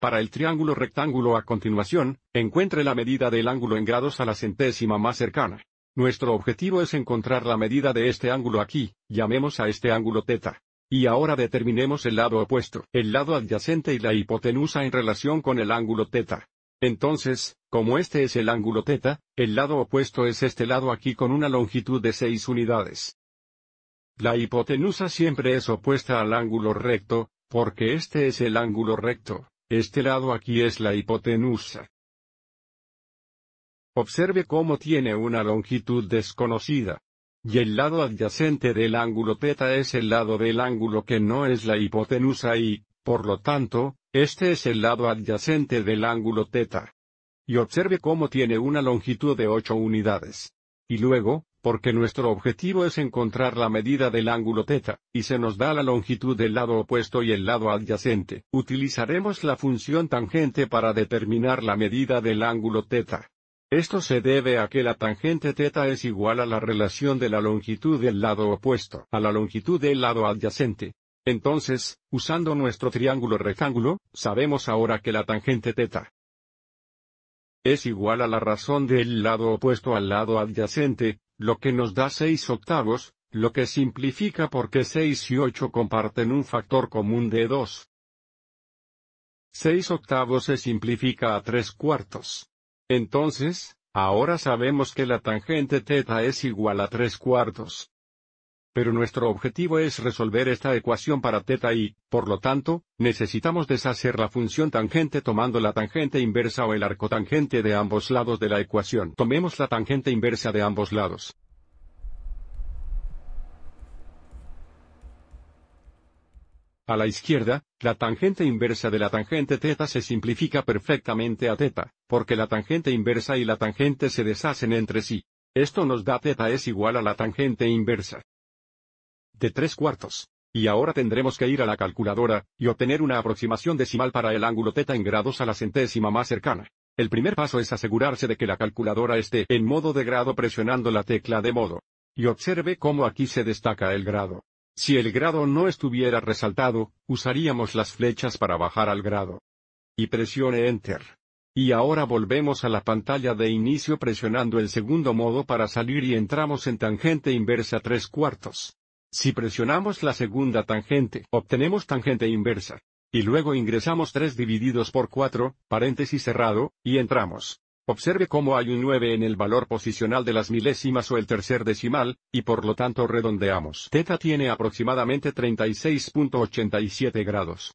Para el triángulo rectángulo a continuación, encuentre la medida del ángulo en grados a la centésima más cercana. Nuestro objetivo es encontrar la medida de este ángulo aquí, llamemos a este ángulo teta. Y ahora determinemos el lado opuesto, el lado adyacente y la hipotenusa en relación con el ángulo teta. Entonces, como este es el ángulo teta, el lado opuesto es este lado aquí con una longitud de 6 unidades. La hipotenusa siempre es opuesta al ángulo recto, porque este es el ángulo recto. Este lado aquí es la hipotenusa. Observe cómo tiene una longitud desconocida. Y el lado adyacente del ángulo teta es el lado del ángulo que no es la hipotenusa y, por lo tanto, este es el lado adyacente del ángulo teta. Y observe cómo tiene una longitud de 8 unidades. Y luego, porque nuestro objetivo es encontrar la medida del ángulo teta, y se nos da la longitud del lado opuesto y el lado adyacente. Utilizaremos la función tangente para determinar la medida del ángulo teta. Esto se debe a que la tangente teta es igual a la relación de la longitud del lado opuesto a la longitud del lado adyacente. Entonces, usando nuestro triángulo rectángulo, sabemos ahora que la tangente teta es igual a la razón del lado opuesto al lado adyacente, lo que nos da 6 octavos, lo que simplifica porque 6 y 8 comparten un factor común de 2. 6 octavos se simplifica a 3 cuartos. Entonces, ahora sabemos que la tangente teta es igual a 3 cuartos pero nuestro objetivo es resolver esta ecuación para teta y, por lo tanto, necesitamos deshacer la función tangente tomando la tangente inversa o el arco tangente de ambos lados de la ecuación. Tomemos la tangente inversa de ambos lados. A la izquierda, la tangente inversa de la tangente teta se simplifica perfectamente a teta, porque la tangente inversa y la tangente se deshacen entre sí. Esto nos da teta es igual a la tangente inversa de tres cuartos. Y ahora tendremos que ir a la calculadora, y obtener una aproximación decimal para el ángulo teta en grados a la centésima más cercana. El primer paso es asegurarse de que la calculadora esté en modo de grado presionando la tecla de modo. Y observe cómo aquí se destaca el grado. Si el grado no estuviera resaltado, usaríamos las flechas para bajar al grado. Y presione Enter. Y ahora volvemos a la pantalla de inicio presionando el segundo modo para salir y entramos en tangente inversa 3 cuartos. Si presionamos la segunda tangente, obtenemos tangente inversa. Y luego ingresamos 3 divididos por 4, paréntesis cerrado, y entramos. Observe cómo hay un 9 en el valor posicional de las milésimas o el tercer decimal, y por lo tanto redondeamos. Teta tiene aproximadamente 36.87 grados.